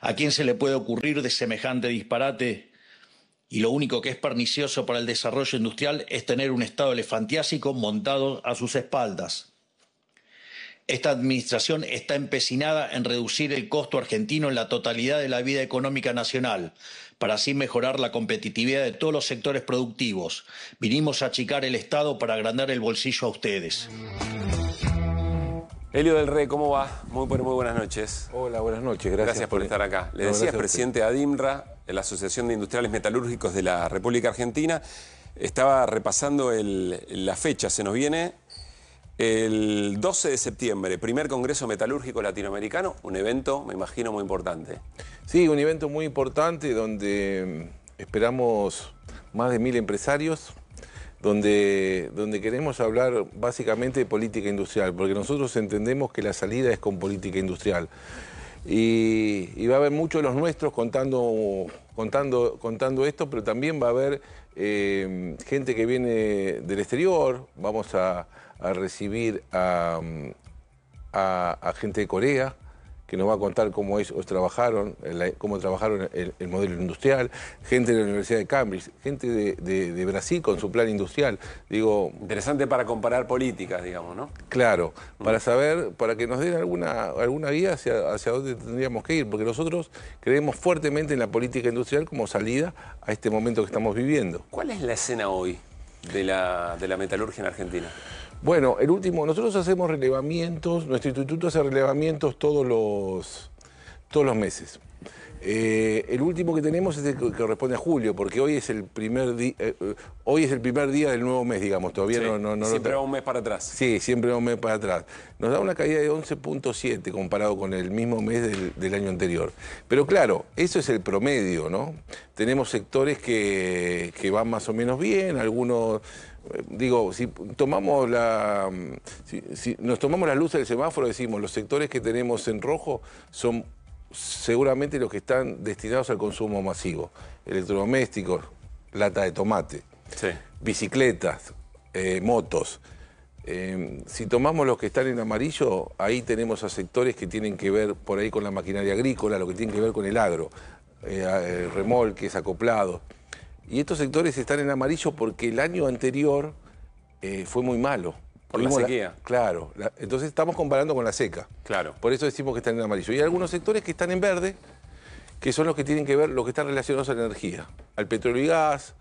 ¿A quién se le puede ocurrir de semejante disparate? Y lo único que es pernicioso para el desarrollo industrial es tener un Estado elefantiásico montado a sus espaldas. Esta administración está empecinada en reducir el costo argentino en la totalidad de la vida económica nacional, para así mejorar la competitividad de todos los sectores productivos. Vinimos a achicar el Estado para agrandar el bolsillo a ustedes. Elio del Rey, ¿cómo va? Muy, muy buenas noches. Hola, buenas noches, gracias. por, estar acá. Le decía, decías, presidente de ADIMRA, la Asociación de Industriales Metalúrgicos de la República Argentina, estaba repasando la fecha, se nos viene el 12 de septiembre, primer Congreso Metalúrgico Latinoamericano, un evento, me imagino, muy importante. Sí, un evento muy importante donde mm, esperamos más de mil empresarios, donde, queremos hablar básicamente de política industrial, porque nosotros entendemos que la salida es con política industrial. Y, va a haber muchos de los nuestros contando, contando, contando esto, pero también va a haber eh, gente que viene del exterior, vamos a, recibir a, a gente de Corea, que nos va a contar cómo ellos trabajaron, cómo trabajaron el, modelo industrial, gente de la Universidad de Cambridge, gente de, Brasil con su plan industrial. Digo, Interesante para comparar políticas, digamos, ¿no? Claro, mm. para saber, para que nos den alguna, alguna guía hacia, dónde tendríamos que ir, porque nosotros creemos fuertemente en la política industrial como salida a este momento que estamos viviendo. ¿Cuál es la escena hoy de la, de la metalurgia en Argentina? Bueno, el último, nosotros hacemos relevamientos, nuestro instituto hace relevamientos todos los, todos los meses. Eh, el último que tenemos es el que corresponde a julio, porque hoy es el primer, día eh, eh, hoy es el primer día del nuevo mes, digamos, todavía no, no, Siempre va un mes para atrás. Sí, siempre va un mes para atrás. Nos da una caída de 11.7 comparado con el mismo mes del, año anterior. Pero claro, eso es el promedio, ¿no? Tenemos sectores que, que van más o menos bien, algunos digo, si tomamos la. Si, nos tomamos la luz del semáforo, decimos, los sectores que tenemos en rojo son seguramente los que están destinados al consumo masivo. Electrodomésticos, lata de tomate, bicicletas, eh, motos. Eh, si tomamos los que están en amarillo, ahí tenemos a sectores que tienen que ver por ahí con la maquinaria agrícola, lo que tiene que ver con el agro, eh, remolques, acoplados. Y estos sectores están en amarillo porque el año anterior eh, fue muy malo. Por la sequía. claro. entonces estamos comparando con la seca. Claro. Por eso decimos que están en amarillo. Y hay algunos sectores que están en verde, que son los que tienen que ver, los que están relacionados a la energía, al petróleo y gas,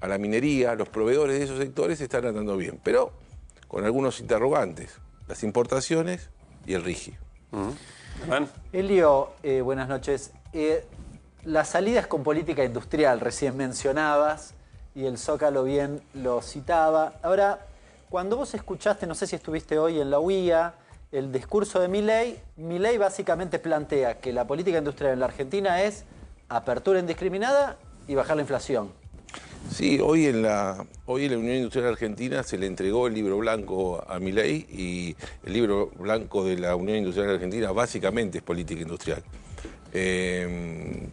a la minería, los proveedores de esos sectores están andando bien. Pero con algunos interrogantes, las importaciones y el RIGI. Uh Elio, eh, buenas noches. Eh, las salidas con política industrial, recién mencionabas, y el Zócalo bien lo citaba. Ahora, cuando vos escuchaste, no sé si estuviste hoy en la UIA, el discurso de Milei, Milei básicamente plantea que la política industrial en la Argentina es apertura indiscriminada y bajar la inflación. Sí, hoy en la, hoy en la Unión Industrial Argentina se le entregó el libro blanco a Milei y el libro blanco de la Unión Industrial Argentina básicamente es política industrial. Em,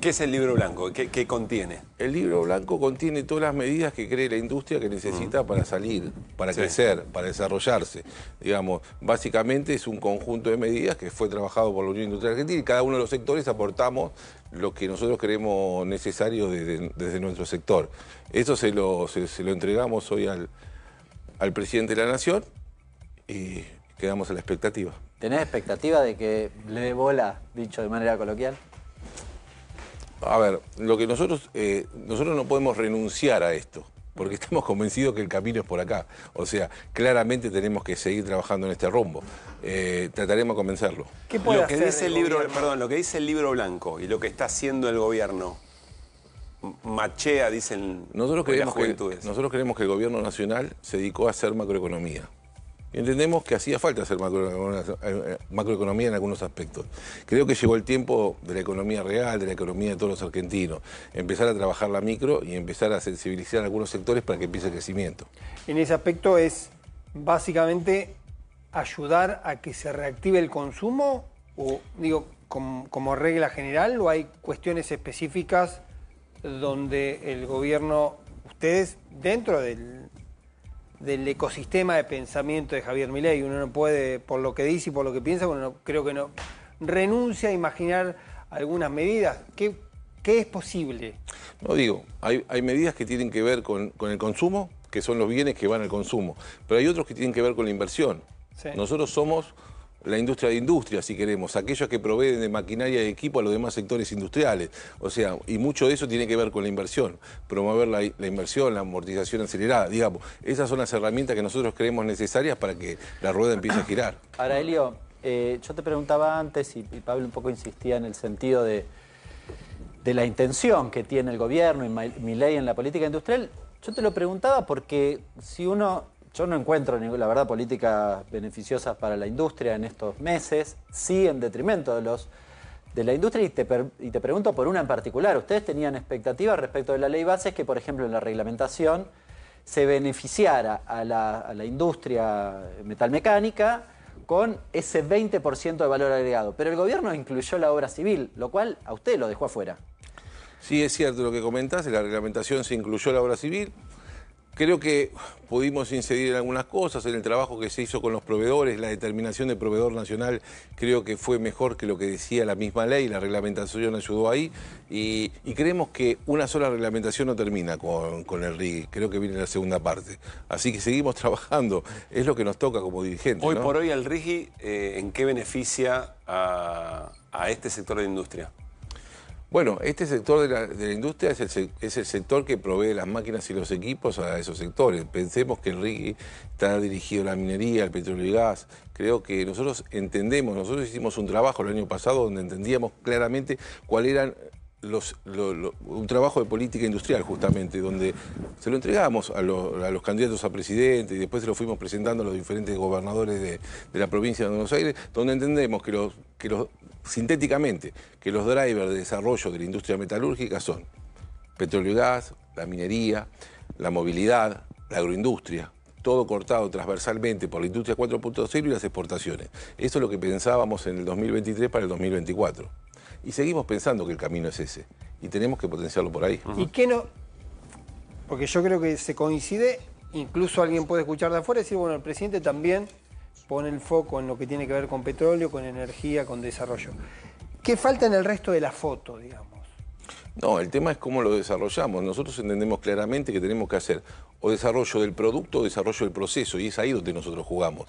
¿Qué es el libro blanco? ¿Qué, contiene? El libro blanco contiene todas las medidas que cree la industria que necesita para salir, para crecer, para desarrollarse. Digamos, básicamente es un conjunto de medidas que fue trabajado por la Unión Industrial Argentina y cada uno de los sectores aportamos lo que nosotros creemos necesario desde, nuestro sector. Eso se lo, lo entregamos hoy al, al presidente de la Nación y quedamos a la expectativa. ¿Tenés expectativa de que le dé bola, dicho de manera coloquial? A ver, lo que nosotros, eh, nosotros no podemos renunciar a esto, porque estamos convencidos que el camino es por acá. O sea, claramente tenemos que seguir trabajando en este rumbo. Eh, trataremos de convencerlo. lo que dice el libro, lo que dice el libro blanco y lo que está haciendo el gobierno machea, dicen nosotros las juventudes. Que, nosotros creemos que el gobierno nacional se dedicó a hacer macroeconomía. Entendemos que hacía falta hacer eh, macroeconomía en algunos aspectos. Creo que llegó el tiempo de la economía real, de la economía de todos los argentinos, empezar a trabajar la micro y empezar a sensibilizar algunos sectores para que empiece el crecimiento. En ese aspecto es básicamente ayudar a que se reactive el consumo o digo como regla general o hay cuestiones específicas donde el gobierno, ustedes dentro del, del ecosistema de pensamiento de Javier Milei. Uno no puede, por lo que dice y por lo que piensa, uno creo que no renuncia a imaginar algunas medidas. ¿Qué, es posible? No digo, hay, medidas que tienen que ver con, el consumo, que son los bienes que van al consumo, pero hay otros que tienen que ver con la inversión. Nosotros somos la industria de industria, si queremos, aquellos que proveen de maquinaria y equipo a los demás sectores industriales. O sea, y mucho de eso tiene que ver con la inversión, promover la, inversión, la amortización acelerada, digamos. Esas son las herramientas que nosotros creemos necesarias para que la rueda empiece a girar. Ahora, Elio, eh, yo te preguntaba antes y, Pablo un poco insistía en el sentido de, de la intención que tiene el gobierno y mi ley en la política industrial. Yo te lo preguntaba porque si uno yo no encuentro, la verdad, políticas beneficiosas para la industria en estos meses, sí en detrimento de los de la industria y te, pregunto por una en particular. Ustedes tenían expectativas respecto de la ley base, que, por ejemplo, en la reglamentación se beneficiara a la, a la industria metalmecánica con ese 20% de valor agregado. Pero el gobierno incluyó la obra civil, lo cual a usted lo dejó afuera. Sí, es cierto lo que comentas, en la reglamentación se incluyó la obra civil, Creo que pudimos incidir en algunas cosas, en el trabajo que se hizo con los proveedores, la determinación del proveedor nacional creo que fue mejor que lo que decía la misma ley, la reglamentación ayudó ahí y, creemos que una sola reglamentación no termina con, el RIGI, creo que viene la segunda parte. Así que seguimos trabajando, es lo que nos toca como dirigentes. Hoy por hoy el RIGI, eh, ¿en qué beneficia a este sector de industria? Bueno, este sector de la, industria es el, sector que provee las máquinas y los equipos a esos sectores. Pensemos que Enrique está dirigido a la minería, al petróleo y gas. Creo que nosotros entendemos, nosotros hicimos un trabajo el año pasado donde entendíamos claramente cuál eran un trabajo de política industrial justamente, donde se lo entregamos a, los candidatos a presidente y después se lo fuimos presentando a los diferentes gobernadores de, la provincia de Buenos Aires, donde entendemos que los, que los, sintéticamente, que los drivers de desarrollo de la industria metalúrgica son petróleo y gas, la minería, la movilidad, la agroindustria, todo cortado transversalmente por la industria 4.0 y las exportaciones. Eso es lo que pensábamos en el 2023 para el 2024. Y seguimos pensando que el camino es ese. Y tenemos que potenciarlo por ahí. ¿Y qué no? Porque yo creo que se coincide, incluso alguien puede escuchar de afuera y decir, bueno, el presidente también pone el foco en lo que tiene que ver con petróleo, con energía, con desarrollo. ¿Qué falta en el resto de la foto, digamos? No, el tema es cómo lo desarrollamos. Nosotros entendemos claramente que tenemos que hacer o desarrollo del producto o desarrollo del proceso, y es ahí donde nosotros jugamos.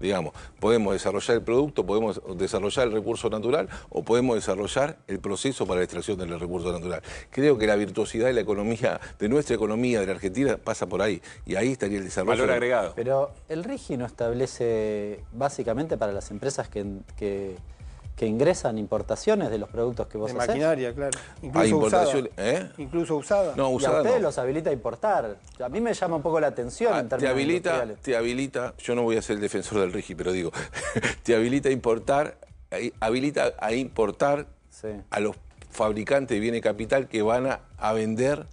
Digamos, podemos desarrollar el producto, podemos desarrollar el recurso natural o podemos desarrollar el proceso para la extracción del recurso natural. Creo que la virtuosidad de la economía, de nuestra economía, de la Argentina, pasa por ahí. Y ahí estaría el desarrollo. Valor agregado. Pero el RIGI no establece básicamente para las empresas que, que que ingresan importaciones de los productos que vos de maquinaria, claro. Incluso usadas... ¿eh? Incluso No, y a ustedes los habilita a importar. A mí me llama un poco la atención en ah, términos te habilita, te habilita, yo no voy a ser el defensor del RIGI, pero digo, te habilita a importar, eh, habilita a importar a los fabricantes de bienes capital que van a, vender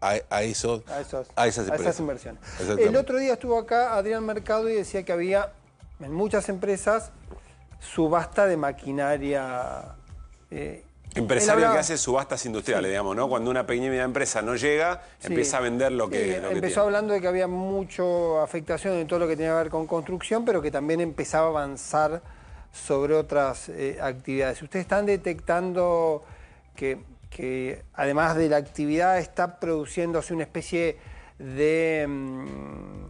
a, esos, esas, a inversiones. El otro día estuvo acá Adrián Mercado y decía que había en muchas empresas subasta de maquinaria. Eh, Empresario que hace subastas industriales, digamos, ¿no? Cuando una pequeña empresa no llega, empieza a vender lo que, Empezó hablando de que había mucha afectación en todo lo que tenía que ver con construcción, pero que también empezaba a avanzar sobre otras eh, actividades. Ustedes están detectando que, además de la actividad está produciéndose una especie de... Mm,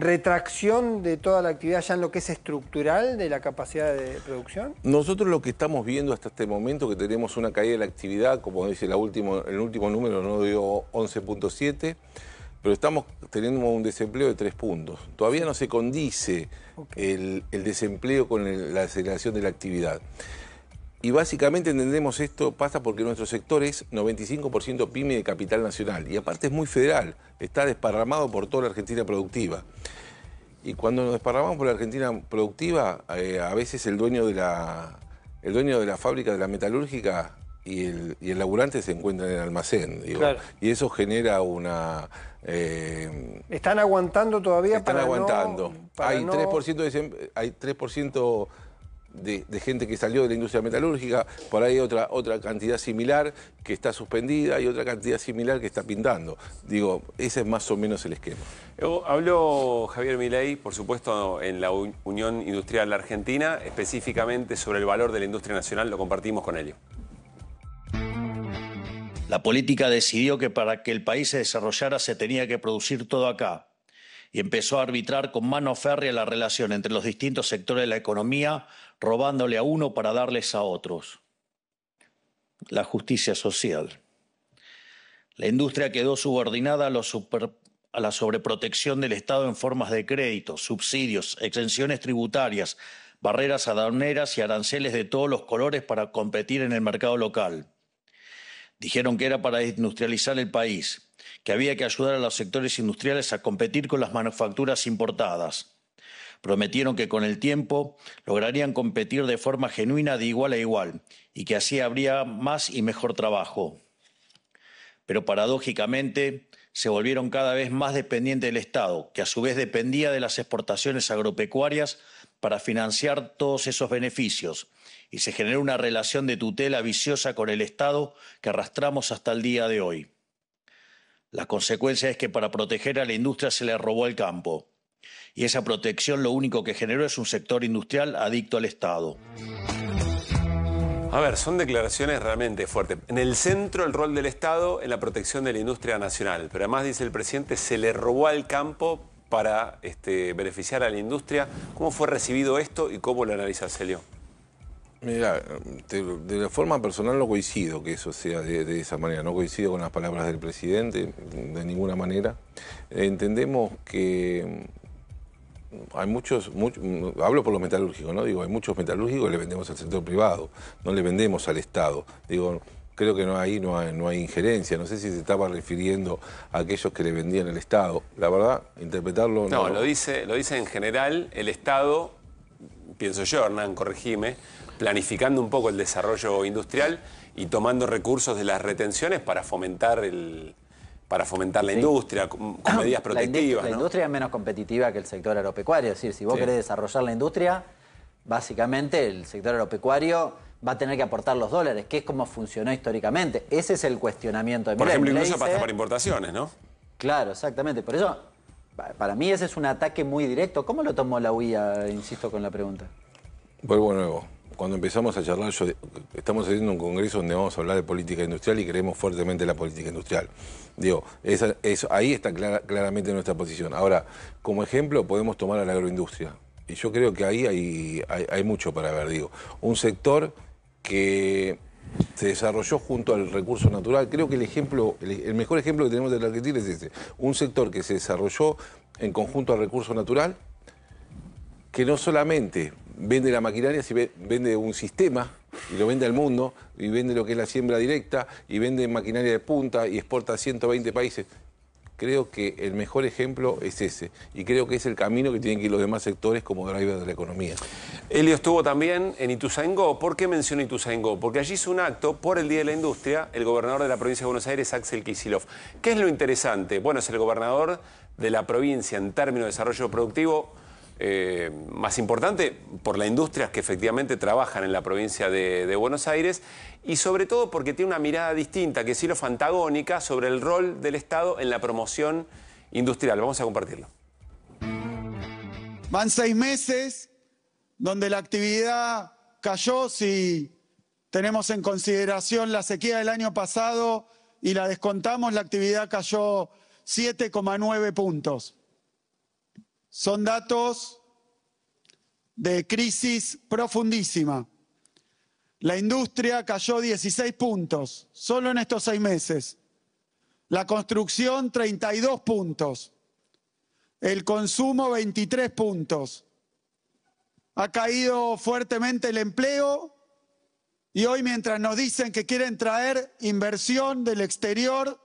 retracción de toda la actividad ya en lo que es estructural de la capacidad de producción? Nosotros lo que estamos viendo hasta este momento que tenemos una caída de la actividad, como dice la último, el último número, no dio 11.7, pero estamos teniendo un desempleo de 3 puntos. Todavía no se condice el, desempleo con la aceleración de la actividad. Y básicamente entendemos esto pasa porque nuestro sector es 95% pyme de capital nacional y aparte es muy federal, está desparramado por toda la Argentina productiva. Y cuando nos desparramamos por la Argentina productiva, eh, a veces el dueño, de la, el dueño de la fábrica de la metalúrgica y el, laburante se encuentran en el almacén. Y eso genera una... Eh, están aguantando todavía están aguantando. hay, 3 de hay 3% de, gente que salió de la industria metalúrgica, por ahí hay otra cantidad similar que está suspendida y otra cantidad similar que está pintando. Digo, ese es más o menos el esquema. Habló Javier Milei, por supuesto, en la Unión Industrial Argentina, específicamente sobre el valor de la industria nacional, lo compartimos con él. La política decidió que para que el país se desarrollara se tenía que producir todo acá, y empezó a arbitrar con mano férrea la relación entre los distintos sectores de la economía, robándole a uno para darles a otros. La justicia social. La industria quedó subordinada a, la sobreprotección del Estado en formas de créditos, subsidios, exenciones tributarias, barreras aduaneras y aranceles de todos los colores para competir en el mercado local. Dijeron que era para industrializar el país, que había que ayudar a los sectores industriales a competir con las manufacturas importadas. Prometieron que con el tiempo lograrían competir de forma genuina de igual a igual y que así habría más y mejor trabajo. Pero paradójicamente se volvieron cada vez más dependientes del Estado, que a su vez dependía de las exportaciones agropecuarias para financiar todos esos beneficios y se generó una relación de tutela viciosa con el Estado que arrastramos hasta el día de hoy. La consecuencia es que para proteger a la industria se le robó el campo. Y esa protección lo único que generó es un sector industrial adicto al Estado. A ver, son declaraciones realmente fuertes. En el centro el rol del Estado en la protección de la industria nacional, pero además dice el presidente se le robó al campo para este, beneficiar a la industria. ¿Cómo fue recibido esto y cómo lo analiza Celio? Mira, de, la forma personal no coincido que eso sea de, esa manera, no coincido con las palabras del presidente de ninguna manera. Entendemos que mm, hay muchos, mm, hablo por los metalúrgicos, ¿no? Digo, hay muchos metalúrgicos que le vendemos al sector privado, no le vendemos al Estado. Digo, creo que no, ahí no hay, no hay injerencia. No sé si se estaba refiriendo a aquellos que le vendían el Estado. La verdad, interpretarlo... No, Lo, dice, lo dice en general el Estado, pienso yo, Hernán, corregime, planificando un poco el desarrollo industrial y tomando recursos de las retenciones para fomentar el, para fomentar la industria con, medidas protectivas. La, industria es menos competitiva que el sector agropecuario. Es decir, si vos querés desarrollar la industria, básicamente el sector agropecuario va a tener que aportar los dólares, que es como funcionó históricamente. Ese es el cuestionamiento de Por ejemplo, incluso dice... pasa para importaciones, ¿no? Claro, exactamente. Por eso, para mí ese es un ataque muy directo. ¿Cómo lo tomó la UIA, insisto con la pregunta? Vuelvo nuevo. Cuando empezamos a charlar, estamos haciendo un congreso donde vamos a hablar de política industrial y creemos fuertemente en la política industrial. Digo, ahí está claramente nuestra posición. Ahora, como ejemplo, podemos tomar a la agroindustria. Y yo creo que ahí hay, hay mucho para ver. Digo, un sector que se desarrolló junto al recurso natural. Creo que el ejemplo, el, mejor ejemplo que tenemos de la Argentina es este. Un sector que se desarrolló en conjunto al recurso natural, que no solamente vende la maquinaria, sino vende un sistema y lo vende al mundo, y vende lo que es la siembra directa, y vende maquinaria de punta, y exporta a 120 países creo que el mejor ejemplo es ese. Y creo que es el camino que tienen que ir los demás sectores como driver de la economía. Elio estuvo también en Ituzaingó. ¿Por qué menciono Ituzaingó? Porque allí hizo un acto por el Día de la Industria el gobernador de la provincia de Buenos Aires, Axel Kicillof. ¿Qué es lo interesante? Bueno, es el gobernador de la provincia en términos de desarrollo productivo eh, más importante por las industrias que efectivamente trabajan en la provincia de, Buenos Aires y sobre todo porque tiene una mirada distinta, que es lo fantagónica, sobre el rol del Estado en la promoción industrial. Vamos a compartirlo. Van seis meses donde la actividad cayó si tenemos en consideración la sequía del año pasado y la descontamos, la actividad cayó 7,9 puntos. Son datos de crisis profundísima. La industria cayó 16 puntos solo en estos seis meses. La construcción 32 puntos. El consumo 23 puntos. Ha caído fuertemente el empleo y hoy mientras nos dicen que quieren traer inversión del exterior,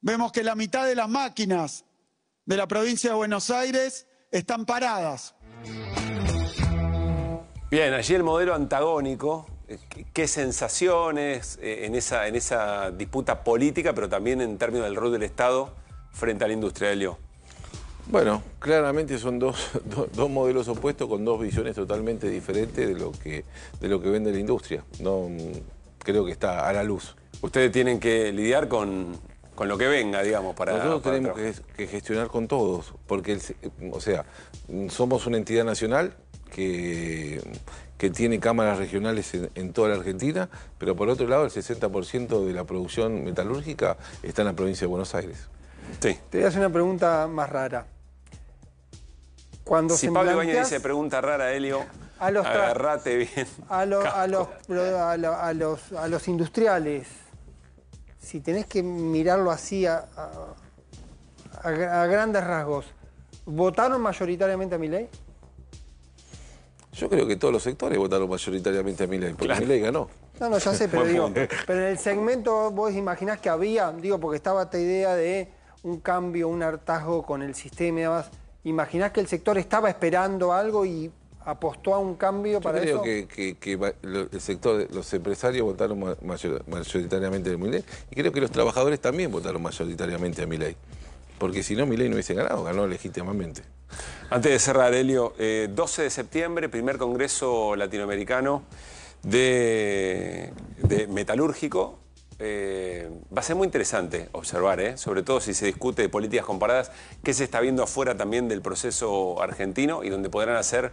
vemos que la mitad de las máquinas de la provincia de Buenos Aires están paradas. Bien, allí el modelo antagónico, eh, qué sensaciones eh, en esa, en esa disputa política, pero también en términos del rol del Estado frente a la industria de Bueno, claramente son dos, modelos opuestos con dos visiones totalmente diferentes de lo que, de lo que vende la industria. No, creo que está a la luz. Ustedes tienen que lidiar con con lo que venga, digamos, para... Nosotros tenemos que, gestionar con todos, porque, o sea, somos una entidad nacional que, que tiene cámaras regionales en, toda la Argentina, pero por otro lado el 60% de la producción metalúrgica está en la provincia de Buenos Aires. Sí. Te voy a hacer una pregunta más rara. Cuando si Pablo Ibañez dice pregunta rara, Helio, a agarrate bien. A, los a, los, a, a los industriales si tenés que mirarlo así a, grandes rasgos, ¿votaron mayoritariamente a mi ley? Yo creo que todos los sectores votaron mayoritariamente a ley, porque claro. ley ganó. No, no, ya sé, pero pero en el segmento vos imaginás que había, digo, porque estaba esta idea de un cambio, un hartazgo con el sistema y demás. ¿Imaginás que el sector estaba esperando algo y apostó a un cambio para creo Yo Creo que, el sector, los empresarios votaron mayoritariamente a Milei y creo que los trabajadores también votaron mayoritariamente a ley. Porque si no, Milei no hubiese ganado, ganó legítimamente. Antes de cerrar, Helio, 12 eh, de septiembre, primer congreso latinoamericano de, metalúrgico. Eh, va a ser muy interesante observar, eh, sobre todo si se discute de políticas comparadas, qué se está viendo afuera también del proceso argentino y donde podrán hacer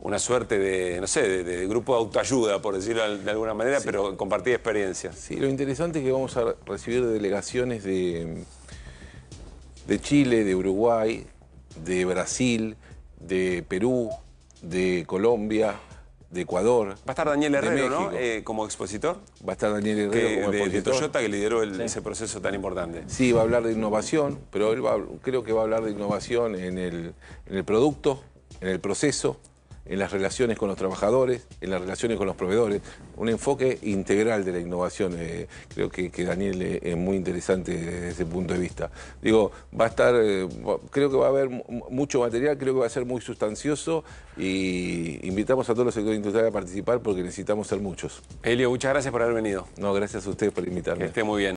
una suerte de, no sé, de, grupo de autoayuda, por decirlo de alguna manera, pero compartir experiencia. Sí, lo interesante es que vamos a recibir delegaciones de, de Chile, de Uruguay, de Brasil, de Perú, de Colombia, de Ecuador. Va a estar Daniel Herrero, ¿no? Eh, como expositor. Va a estar Daniel Herrero como de, expositor. De Toyota que lideró ese proceso tan importante. Sí, va a hablar de innovación, pero él creo que va a hablar de innovación en el, en el producto, en el proceso, en las relaciones con los trabajadores, en las relaciones con los proveedores, un enfoque integral de la innovación. Eh, creo que, Daniel eh, es, muy interesante desde ese punto de vista. Digo, va a estar, eh, creo que va a haber mucho material, creo que va a ser muy sustancioso y invitamos a todos los sectores industriales a participar porque necesitamos ser muchos. Elio, muchas gracias por haber venido. No, gracias a ustedes por invitarme. Que esté muy bien.